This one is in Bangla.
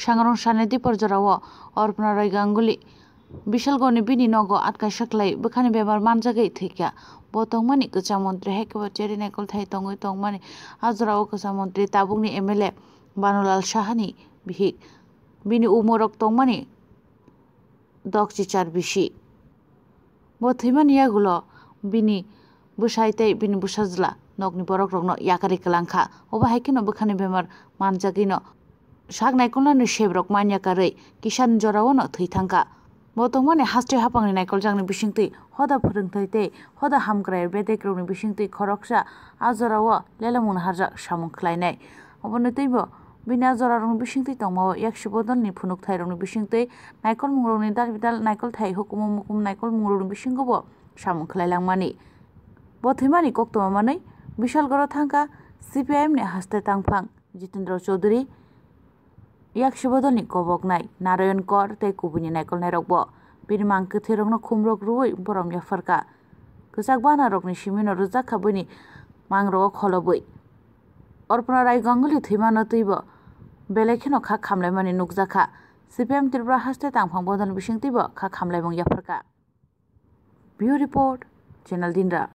sangrong sanai di porjarao Arpana Roy Ganguly বিশালগণে বিনি নগ আটকা সাকলাই বখানে বেমার মানজাগাই থেকে বতংমানি মন্ত্রী হেকেবা চেরি নাইকল থাই তঙ্গই তংমানি আজরাও কচা মন্ত্রী এম এল এ বানুলাল সাহানি বিহিক বিনি উমরক তংমানি দকচিচার বিশি বথৈমানিয়াগুলো বিনি বুসাইতাই বিনি বুসাজলা নগনি বরক রগ্ন ইয়াকারি কালাংখা অবাহাইকেন বখানে বেমার মানজাগিন সাকনাইকলনা সেবরক রকমান ইয়াকারই কিষান জরাওনো থৈথাঙ্কা বর্তমানে হাস্টে হাপাংনি নাইকল জাংনি বিশিংতি হদা ফোরংথাইতে হদা হামগ্রায়ের বেদেগ্রৌনি বিশিংতি খরকসা আজরাও লেলামুন হারজাক সামুং খ্লাইনাই অবনতৈব বিনা জরারং বিশিংতি তংমাও একশো বদলনি ফুনুক থাইরংনি বিশিংতি নাইকল মুরংনি দাল বিদাল নাইকল থাই হুকুম মুকুম নাইকল মুরুনি বিশিংগব সামুং খ্লাইলাংমানি বথৈমানি মানে বিশালগড় থাঙ্কা নে হাস্তে তাংফাং Jitendra Chowdhury yak shibodo ni kobok nai narayan kor tei kubuni naikol nairokbo bini mang kwthairokno khumrok ruwi borom ya farka kwchak banarokni simino rwjak khabwini mangrogo kholobwi অর্পণা রায় গঙ্গুলি থৈমানো তৈব বেলেখেনো খা খামলাইমানি নুকজাখা সিপিএম ত্রিপুরা হাসতে তাংফাং বদন বিশিং তৈব খা খামলাইবং ইয়াফারকা ভিউ রিপোর্ট চ্যানেল দিনরা